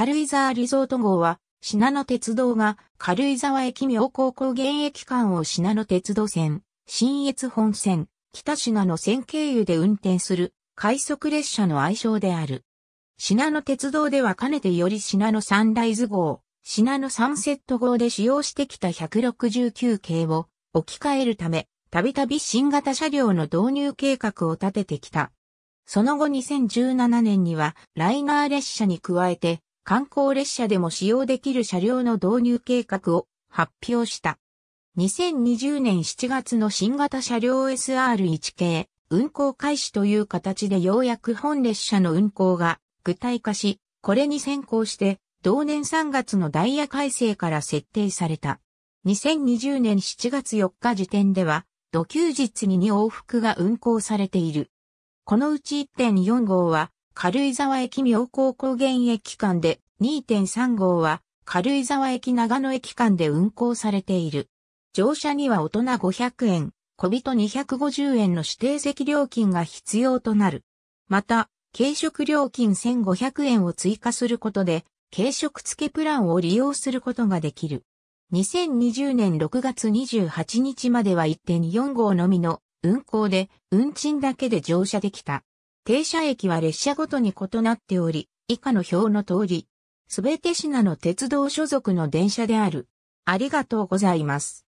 軽井沢リゾート号は、品野鉄道が軽井沢駅妙高高原駅間を品野鉄道線、新越本線、北品野線経由で運転する快速列車の愛称である。品野鉄道ではかねてより品野サンライズ号、品野サンセット号で使用してきた169系を置き換えるため、たびたび新型車両の導入計画を立ててきた。その後2017年にはライナー列車に加えて観光列車でも使用できる車両の導入計画を発表した。2020年7月の新型車両 SR1 系運行開始という形でようやく本列車の運行が具体化し、これに先行して同年3月のダイヤ改正から設定された。2020年7月4日時点では、土休日に2往復が運行されている。このうち1.4号は軽井沢駅妙高高原駅間で2.3号は軽井沢駅長野駅間で運行されている。乗車には大人500円、小人250円の指定席料金が必要となる。また、軽食料金1500円を追加することで、軽食付けプランを利用することができる。2020年6月28日までは1.4号のみの運行で運賃だけで乗車できた。停車駅は列車ごとに異なっており、以下の表の通り、すべて品の鉄道所属の電車である。ありがとうございます。